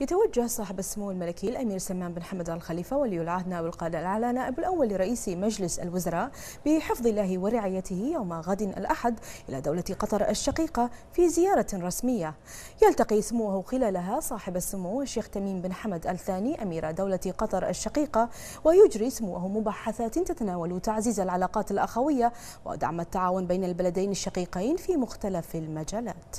يتوجه صاحب السمو الملكي الامير سلمان بن حمد ال خليفه ولي العهد نائب القائد الاعلى نائب الاول لرئيس مجلس الوزراء بحفظ الله ورعايته يوم غد الاحد الى دوله قطر الشقيقه في زياره رسميه. يلتقي سموه خلالها صاحب السمو الشيخ تميم بن حمد الثاني امير دوله قطر الشقيقه ويجري سموه مباحثات تتناول تعزيز العلاقات الاخويه ودعم التعاون بين البلدين الشقيقين في مختلف المجالات.